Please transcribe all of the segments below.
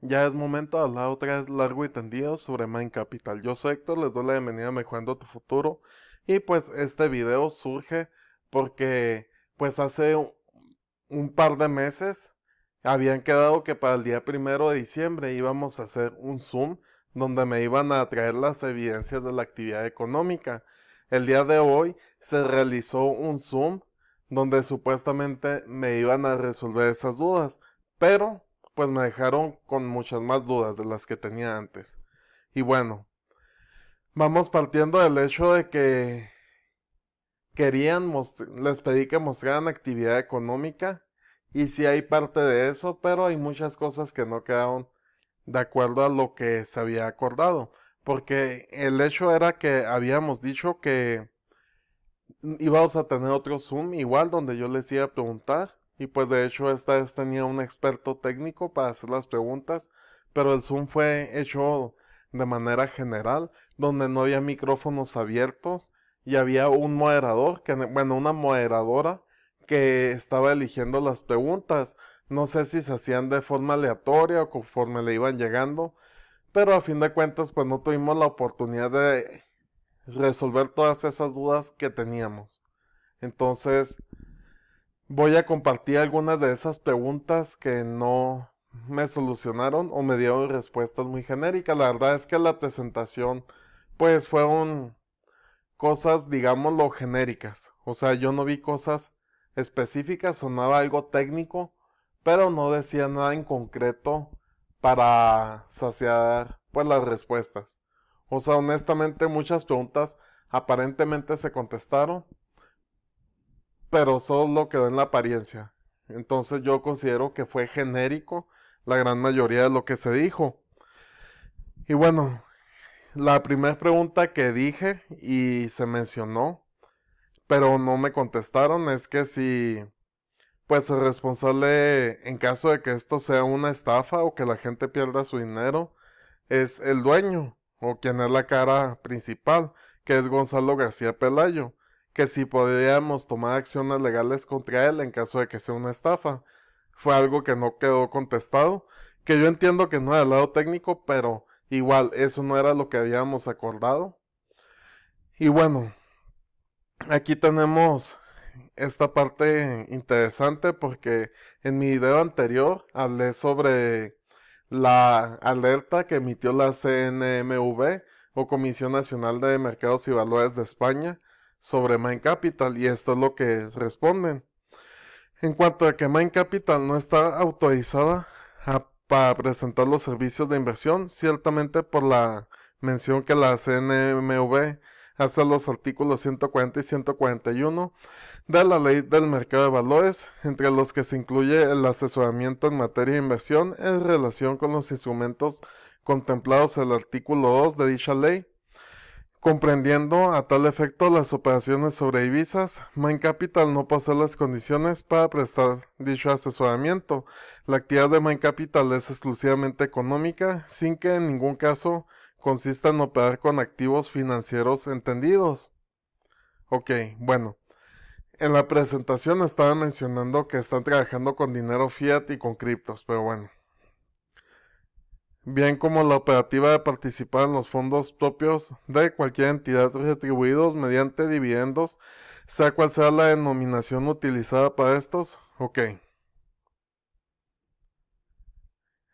Ya es momento de hablar otra vez largo y tendido sobre Mind Capital. Yo soy Héctor, les doy la bienvenida a Mejorando tu Futuro. Y pues este video surge porque pues hace un par de meses habían quedado que para el día primero de diciembre íbamos a hacer un Zoom donde me iban a traer las evidencias de la actividad económica. El día de hoy se realizó un Zoom donde supuestamente me iban a resolver esas dudas, pero pues me dejaron con muchas más dudas de las que tenía antes. Y bueno, vamos partiendo del hecho de que querían, les pedí que mostraran actividad económica y sí hay parte de eso, pero hay muchas cosas que no quedaron de acuerdo a lo que se había acordado, porque el hecho era que habíamos dicho que íbamos a tener otro Zoom igual donde yo les iba a preguntar y pues de hecho esta vez tenía un experto técnico para hacer las preguntas, pero el Zoom fue hecho de manera general, donde no había micrófonos abiertos y había un moderador, que, bueno, una moderadora que estaba eligiendo las preguntas. No sé si se hacían de forma aleatoria o conforme le iban llegando, pero a fin de cuentas pues no tuvimos la oportunidad de resolver todas esas dudas que teníamos. Entonces, voy a compartir algunas de esas preguntas que no me solucionaron o me dieron respuestas muy genéricas. La verdad es que la presentación, pues fueron cosas, digámoslo, genéricas. O sea, yo no vi cosas específicas, sonaba algo técnico, pero no decía nada en concreto para saciar pues las respuestas. O sea, honestamente muchas preguntas aparentemente se contestaron, pero solo quedó en la apariencia. Entonces yo considero que fue genérico la gran mayoría de lo que se dijo. Y bueno, la primera pregunta que dije y se mencionó, pero no me contestaron, es que si pues el responsable en caso de que esto sea una estafa o que la gente pierda su dinero es el dueño o quien es la cara principal, que es Gonzalo García Pelayo que si podríamos tomar acciones legales contra él en caso de que sea una estafa. Fue algo que no quedó contestado, que yo entiendo que no era el lado técnico, pero igual eso no era lo que habíamos acordado. Y bueno, aquí tenemos esta parte interesante porque en mi video anterior hablé sobre la alerta que emitió la CNMV o Comisión Nacional de Mercados y Valores de España sobre Mind Capital y esto es lo que responden. En cuanto a que Mind Capital no está autorizada para presentar los servicios de inversión, ciertamente por la mención que la CNMV hace a los artículos 140 y 141 de la ley del mercado de valores, entre los que se incluye el asesoramiento en materia de inversión en relación con los instrumentos contemplados en el artículo 2 de dicha ley, Comprendiendo a tal efecto las operaciones sobre divisas, Main Capital no posee las condiciones para prestar dicho asesoramiento. La actividad de Main Capital es exclusivamente económica, sin que en ningún caso consista en operar con activos financieros entendidos. Ok, bueno. En la presentación estaba mencionando que están trabajando con dinero fiat y con criptos, pero bueno bien como la operativa de participar en los fondos propios de cualquier entidad retribuidos mediante dividendos, sea cual sea la denominación utilizada para estos. Ok.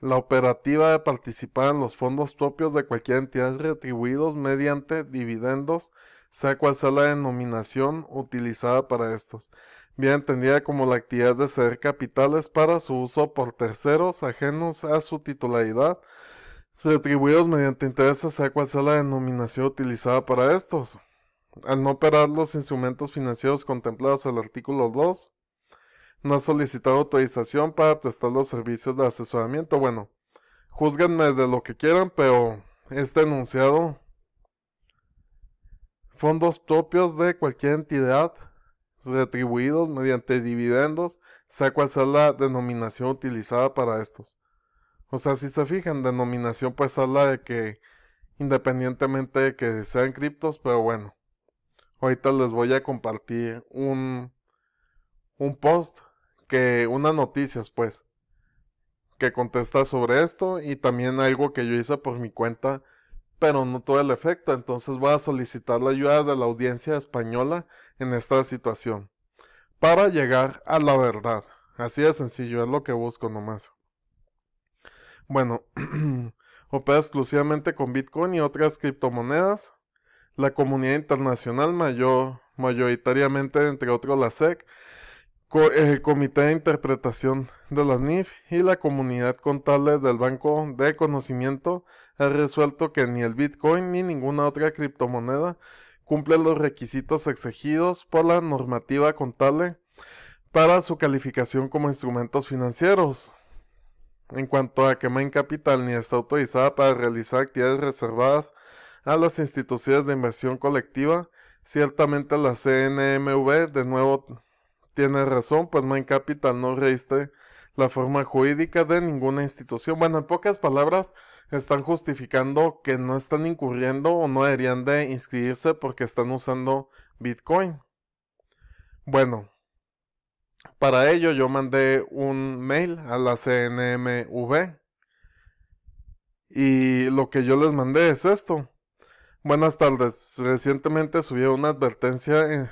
La operativa de participar en los fondos propios de cualquier entidad retribuidos mediante dividendos, sea cual sea la denominación utilizada para estos bien entendida como la actividad de ceder capitales para su uso por terceros ajenos a su titularidad, atribuidos mediante intereses, sea cual sea la denominación utilizada para estos. Al no operar los instrumentos financieros contemplados en el artículo 2, no ha solicitado autorización para prestar los servicios de asesoramiento. Bueno, juzguenme de lo que quieran, pero este enunciado. Fondos propios de cualquier entidad retribuidos mediante dividendos, sea cual sea la denominación utilizada para estos. O sea, si se fijan, denominación pues habla la de que independientemente de que sean criptos, pero bueno. Ahorita les voy a compartir un, un post que unas noticias pues que contesta sobre esto y también algo que yo hice por mi cuenta pero no todo el efecto, entonces voy a solicitar la ayuda de la audiencia española en esta situación para llegar a la verdad. Así de sencillo, es lo que busco nomás. Bueno, opera exclusivamente con Bitcoin y otras criptomonedas. La comunidad internacional, mayoritariamente entre otros la SEC, el eh, Comité de Interpretación de la NIF y la Comunidad Contable del Banco de Conocimiento ha resuelto que ni el Bitcoin ni ninguna otra criptomoneda cumple los requisitos exigidos por la normativa contable para su calificación como instrumentos financieros. En cuanto a que Main Capital ni está autorizada para realizar actividades reservadas a las instituciones de inversión colectiva, ciertamente la CNMV de nuevo tiene razón, pues Main Capital no registra la forma jurídica de ninguna institución. Bueno, en pocas palabras, están justificando que no están incurriendo o no deberían de inscribirse porque están usando Bitcoin. Bueno, para ello yo mandé un mail a la CNMV y lo que yo les mandé es esto. Buenas tardes. Recientemente subieron una advertencia, eh,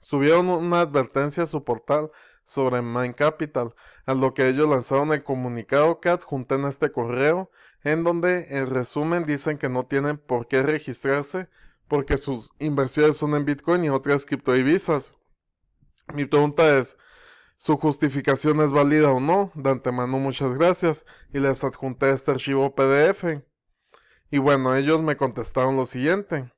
subieron una advertencia a su portal sobre Mine Capital, a lo que ellos lanzaron el comunicado que adjunté en este correo en donde en resumen dicen que no tienen por qué registrarse porque sus inversiones son en Bitcoin y otras criptodivisas. Mi pregunta es, ¿su justificación es válida o no? De antemano muchas gracias y les adjunté este archivo PDF. Y bueno, ellos me contestaron lo siguiente.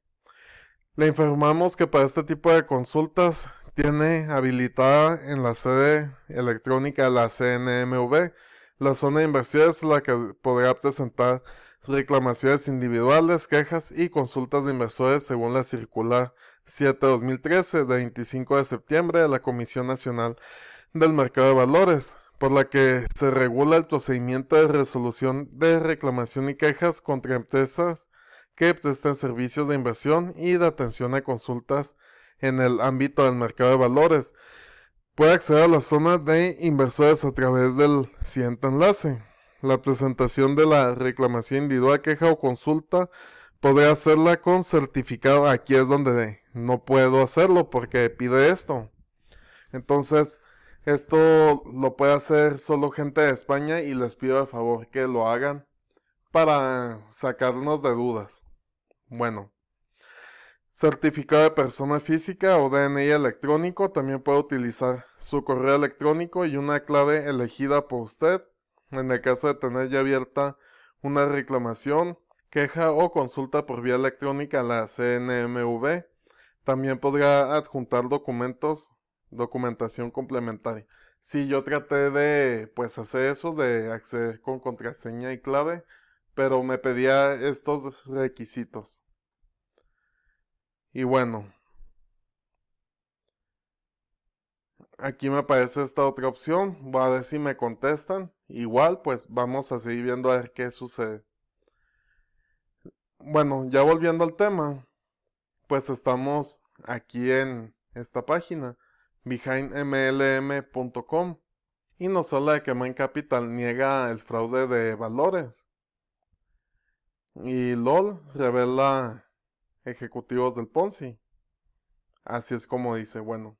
Le informamos que para este tipo de consultas tiene habilitada en la sede electrónica la CNMV la zona de inversión es la que podrá presentar reclamaciones individuales, quejas y consultas de inversores según la circular 7-2013 de 25 de septiembre de la Comisión Nacional del Mercado de Valores, por la que se regula el procedimiento de resolución de reclamación y quejas contra empresas que prestan servicios de inversión y de atención a consultas en el ámbito del mercado de valores, puede acceder a la zona de inversores a través del siguiente enlace. La presentación de la reclamación individual, queja o consulta Podría hacerla con certificado. Aquí es donde no puedo hacerlo porque pide esto. Entonces, esto lo puede hacer solo gente de España y les pido de favor que lo hagan para sacarnos de dudas. Bueno, Certificado de persona física o DNI electrónico. También puede utilizar su correo electrónico y una clave elegida por usted en el caso de tener ya abierta una reclamación, queja o consulta por vía electrónica a la CNMV. También podrá adjuntar documentos, documentación complementaria. Sí, yo traté de pues hacer eso, de acceder con contraseña y clave, pero me pedía estos requisitos. Y bueno, aquí me aparece esta otra opción. Voy a ver si me contestan. Igual, pues vamos a seguir viendo a ver qué sucede. Bueno, ya volviendo al tema, pues estamos aquí en esta página, behindmlm.com, y nos habla de que Main Capital niega el fraude de valores. Y LOL revela ejecutivos del Ponzi. Así es como dice, bueno.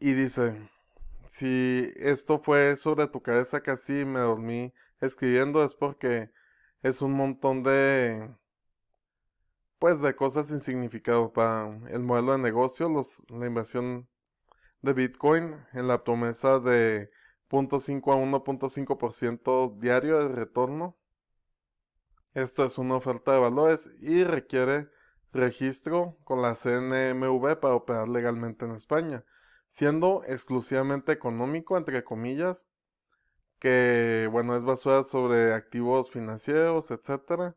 Y dice, si esto fue sobre tu cabeza casi me dormí escribiendo es porque es un montón de pues de cosas Insignificadas para el modelo de negocio, los, la inversión de Bitcoin en la promesa de 0.5 a 1.5% diario de retorno esto es una oferta de valores y requiere registro con la CNMV para operar legalmente en España, siendo exclusivamente económico, entre comillas, que bueno, es basada sobre activos financieros, etc.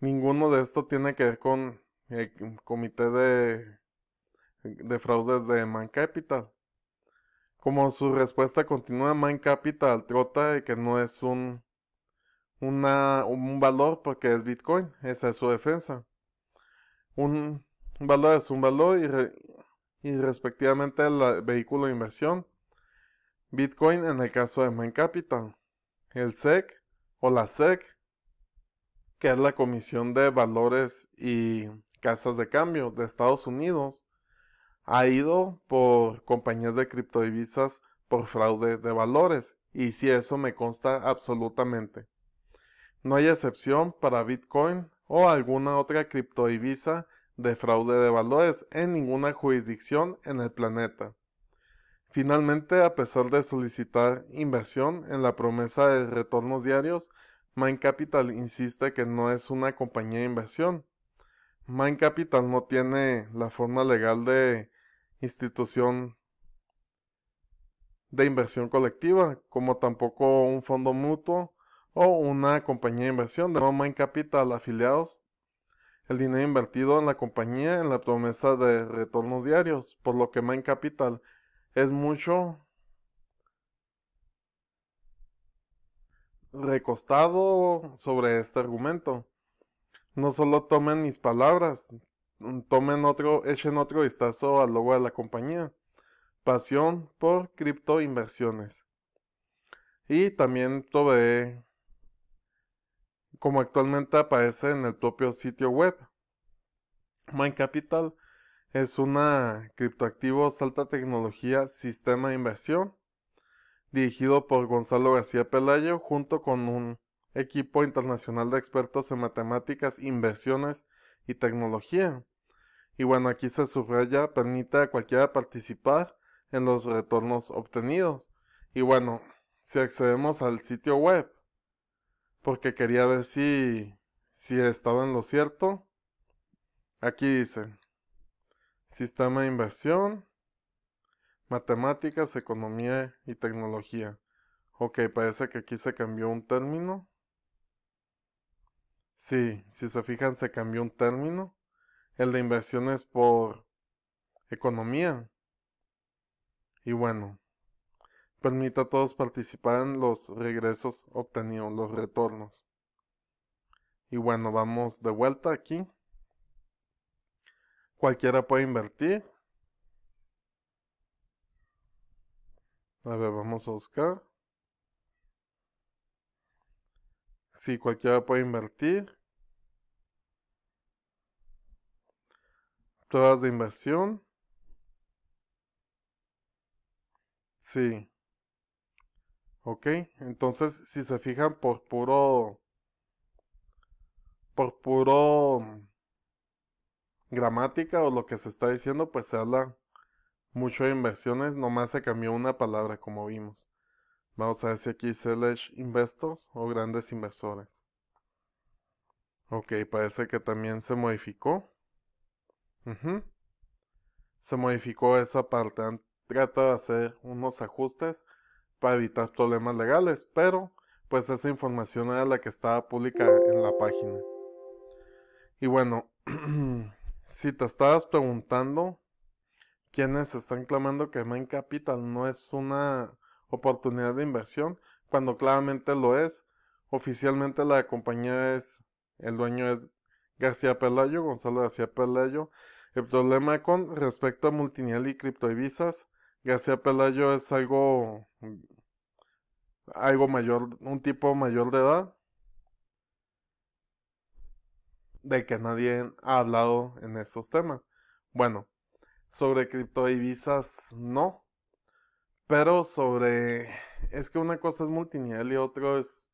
Ninguno de esto tiene que ver con el eh, comité de, de fraudes de Man Capital. Como su respuesta continúa, Man Capital trota de que no es un un valor porque es Bitcoin, esa es su defensa. Un, valor es un valor y, y respectivamente el eh, vehículo de inversión. Bitcoin en el caso de Main Capital, el SEC o la SEC, que es la Comisión de Valores y Casas de Cambio de Estados Unidos, ha ido por compañías de criptodivisas por fraude de valores. Y si eso me consta absolutamente. No hay excepción para Bitcoin o alguna otra criptodivisa de fraude de valores en ninguna jurisdicción en el planeta. Finalmente, a pesar de solicitar inversión en la promesa de retornos diarios, Mind Capital insiste que no es una compañía de inversión. Mind Capital no tiene la forma legal de institución de inversión colectiva, como tampoco un fondo mutuo o una compañía de inversión de Main Capital afiliados. El dinero invertido en la compañía en la promesa de retornos diarios, por lo que Main Capital es mucho recostado sobre este argumento. No solo tomen mis palabras, tomen otro, echen otro vistazo al logo de la compañía. Pasión por cripto inversiones. Y también Tuve como actualmente aparece en el propio sitio web. Main Capital es una criptoactivo, alta tecnología sistema de inversión dirigido por Gonzalo García Pelayo junto con un equipo internacional de expertos en matemáticas, inversiones y tecnología. Y bueno, aquí se subraya, permite a cualquiera participar en los retornos obtenidos. Y bueno, si accedemos al sitio web, porque quería ver si, si estaba en lo cierto. Aquí dice, sistema de inversión, matemáticas, economía y tecnología. Ok, parece que aquí se cambió un término. Sí, si se fijan se cambió un término. El de inversiones por economía. Y bueno, Permita a todos participar en los regresos obtenidos, los retornos. Y bueno, vamos de vuelta aquí. Cualquiera puede invertir. A ver, vamos a buscar. Sí, cualquiera puede invertir. Pruebas de inversión. Sí. Ok, entonces si se fijan por puro... Por puro... Mm, gramática o lo que se está diciendo, pues se habla mucho de inversiones, nomás se cambió una palabra como vimos. Vamos a si aquí select investors o grandes inversores. Ok, parece que también se modificó. Se modificó esa parte. Trata de hacer unos ajustes para evitar problemas legales, pero pues esa información era la que estaba pública en la página. Y bueno, si te estabas preguntando quiénes están clamando que Main Capital no es una oportunidad de inversión, cuando claramente lo es, oficialmente la compañía es, el dueño es García Pelayo, Gonzalo García Pelayo. El problema con respecto a multinivel y divisas. García Pelayo es algo, mm, algo mayor, un tipo mayor de edad, de que nadie ha hablado en estos temas. Bueno, sobre criptoivisas no, pero sobre, es que una cosa es multinivel y otro es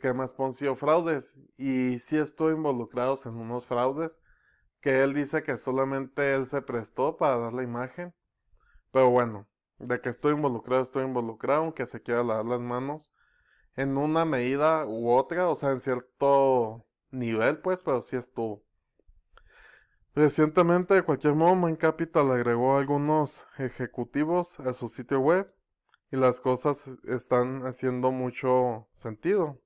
que Ponzi o fraudes, y si estoy involucrado en unos fraudes que él dice que solamente él se prestó para dar la imagen pero bueno, de que estoy involucrado, estoy involucrado, aunque se quiera lavar las manos en una medida u otra, o sea, en cierto nivel, pues, pero sí estuvo. Recientemente, de cualquier modo, Main Capital agregó algunos ejecutivos a su sitio web y las cosas están haciendo mucho sentido.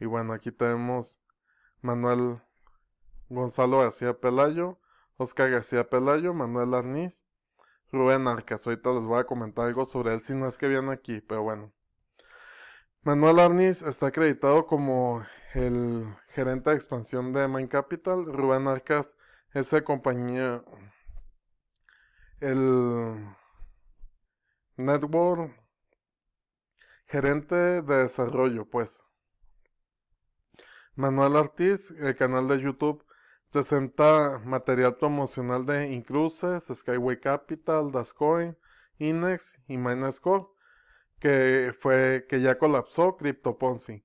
Y bueno, aquí tenemos Manuel Gonzalo García Pelayo, Oscar García Pelayo, Manuel Arniz, Rubén Arcas. Ahorita les voy a comentar algo sobre él si no es que viene aquí, pero bueno. Manuel Arnis, está acreditado como el gerente de expansión de Main Capital. Rubén Arcas es el compañía. El network gerente de desarrollo, pues. Manuel Ortiz, el canal de YouTube Presenta material promocional de Incruces, Skyway Capital, Dascoin, Inex y Minerscore. que, fue, que ya colapsó Ponzi.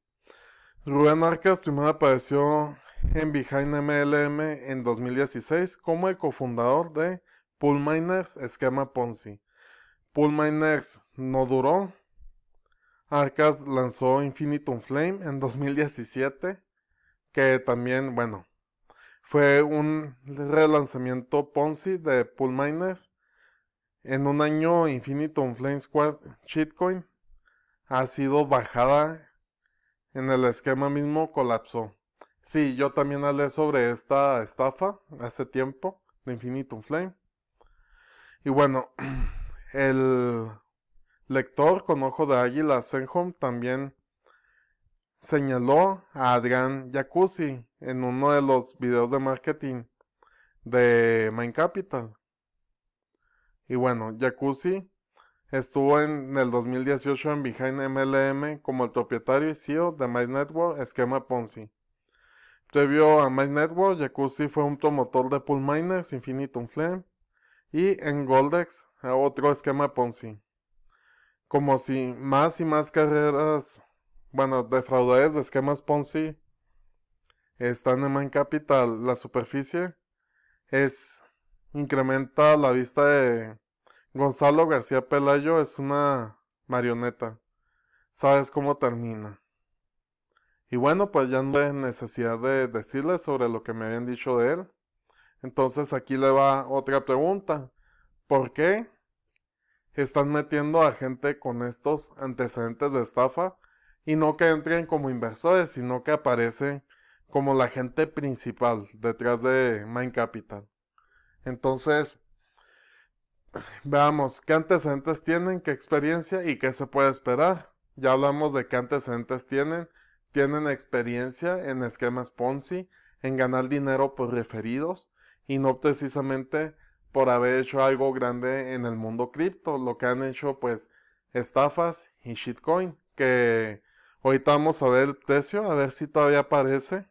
Rubén Arcas primero apareció en Behind MLM en 2016 como el cofundador de Miners Esquema Ponzi. Miners no duró. Arcas lanzó Infinitum Flame en 2017, que también, bueno, fue un relanzamiento Ponzi de Pool Miners en un año Infinitum Flame Squad shitcoin ha sido bajada en el esquema mismo colapsó. Sí, yo también hablé sobre esta estafa hace tiempo de Infinitum Flame. Y bueno, el lector con ojo de águila Senhom también señaló a Adrián Jacuzzi en uno de los videos de marketing de Mind Capital. Y bueno, Jacuzzi estuvo en el 2018 en Behind MLM como el propietario y CEO de My Network Esquema Ponzi. Previo a My Network, Jacuzzi fue un promotor de Pool Miners, Infinitum Flame y en Goldex, otro esquema Ponzi. Como si más y más carreras bueno, defraudadores de esquemas Ponzi están en Man Capital. La superficie es, incrementa la vista de Gonzalo García Pelayo, es una marioneta. Sabes cómo termina. Y bueno, pues ya no hay necesidad de decirles sobre lo que me habían dicho de él. Entonces aquí le va otra pregunta. ¿Por qué están metiendo a gente con estos antecedentes de estafa y no que entren como inversores, sino que aparecen como la gente principal detrás de Mind Capital. Entonces, veamos qué antecedentes tienen, qué experiencia y qué se puede esperar. Ya hablamos de qué antecedentes tienen. Tienen experiencia en esquemas Ponzi, en ganar dinero por referidos y no precisamente por haber hecho algo grande en el mundo cripto. Lo que han hecho pues estafas y shitcoin que Ahorita vamos a ver el precio, a ver si todavía aparece.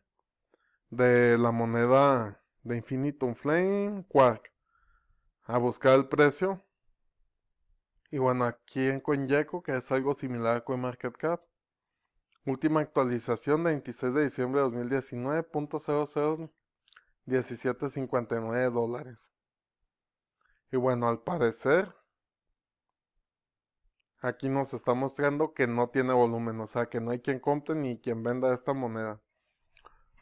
De la moneda de Infinitum Flame Quark. A buscar el precio. Y bueno, aquí en CoinGecko, que es algo similar a CoinMarketCap. Última actualización 26 de diciembre de 2019, 17.59 dólares. Y bueno, al parecer aquí nos está mostrando que no tiene volumen, o sea que no hay quien compre ni quien venda esta moneda.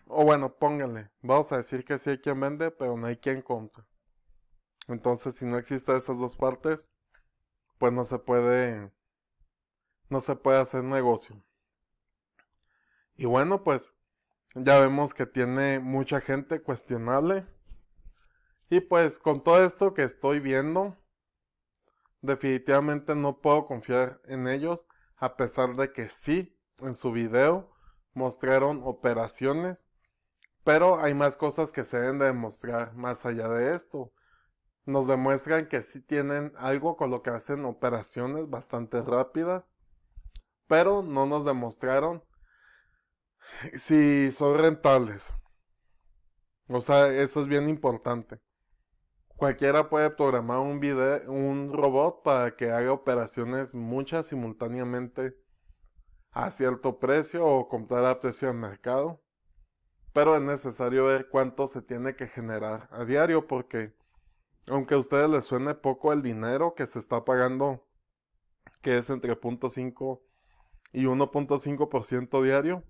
O bueno, pónganle, vamos a decir que sí hay quien vende, pero no hay quien compre. Entonces, si no existen esas dos partes, pues no se puede, no se puede hacer negocio. Y bueno, pues ya vemos que tiene mucha gente cuestionable. Y pues con todo esto que estoy viendo, definitivamente no puedo confiar en ellos, a pesar de que sí, en su video mostraron operaciones, pero hay más cosas que se deben de demostrar más allá de esto. Nos demuestran que sí tienen algo con lo que hacen operaciones bastante rápidas, pero no nos demostraron si son rentables. O sea, eso es bien importante. Cualquiera puede programar un un robot para que haga operaciones muchas simultáneamente a cierto precio o comprar a precio de mercado. Pero es necesario ver cuánto se tiene que generar a diario porque aunque a ustedes les suene poco el dinero que se está pagando, que es entre 0.5 y 1.5% diario,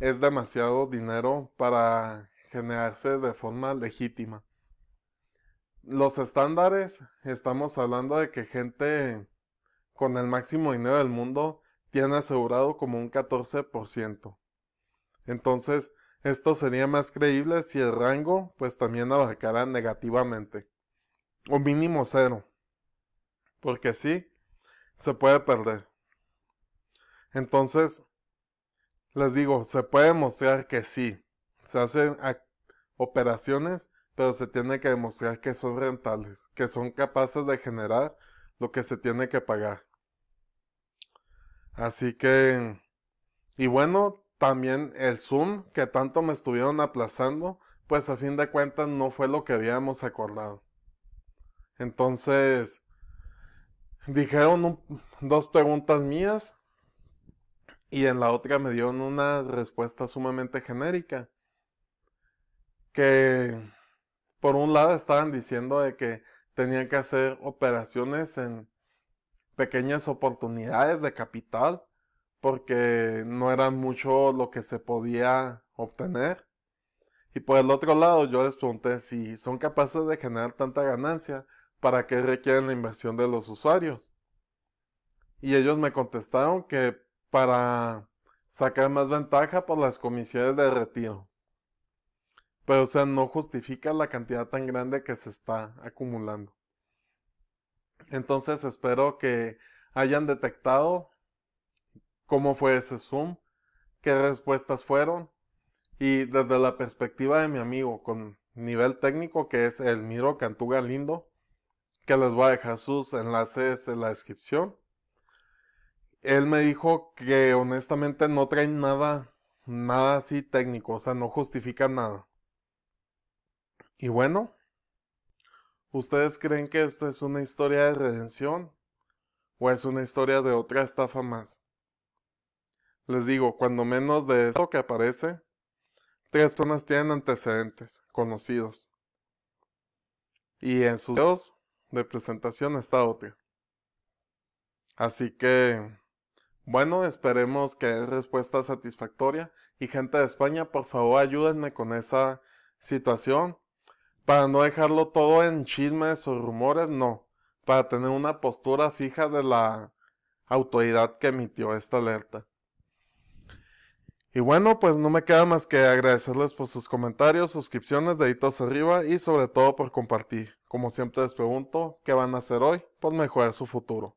es demasiado dinero para generarse de forma legítima los estándares, estamos hablando de que gente con el máximo dinero del mundo tiene asegurado como un 14%. Entonces, esto sería más creíble si el rango pues también abarcara negativamente. O mínimo cero. Porque sí, se puede perder. Entonces, les digo, se puede mostrar que sí. Se hacen operaciones pero se tiene que demostrar que son rentables, que son capaces de generar lo que se tiene que pagar. Así que, y bueno, también el Zoom que tanto me estuvieron aplazando, pues a fin de cuentas no fue lo que habíamos acordado. Entonces, dijeron dos preguntas mías y en la otra me dieron una respuesta sumamente genérica. Que por un lado estaban diciendo de que tenían que hacer operaciones en pequeñas oportunidades de capital porque no era mucho lo que se podía obtener. Y por el otro lado yo les pregunté si son capaces de generar tanta ganancia, ¿para qué requieren la inversión de los usuarios? Y ellos me contestaron que para sacar más ventaja por las comisiones de retiro. Pero, o sea, no justifica la cantidad tan grande que se está acumulando. Entonces, espero que hayan detectado cómo fue ese Zoom, qué respuestas fueron. Y desde la perspectiva de mi amigo con nivel técnico, que es el Miro Cantuga Lindo, que les voy a dejar sus enlaces en la descripción. Él me dijo que honestamente no traen nada, nada así técnico, o sea, no justifica nada. Y bueno, ¿ustedes creen que esto es una historia de redención? ¿O es una historia de otra estafa más? Les digo, cuando menos de esto que aparece, tres personas tienen antecedentes conocidos. Y en sus videos de presentación está otra. Así que, bueno, esperemos que es respuesta satisfactoria. Y gente de España, por favor ayúdenme con esa situación. Para no dejarlo todo en chismes o rumores, no. Para tener una postura fija de la autoridad que emitió esta alerta. Y bueno, pues no me queda más que agradecerles por sus comentarios, suscripciones, deditos arriba y sobre todo por compartir. Como siempre les pregunto, ¿qué van a hacer hoy por pues mejorar su futuro?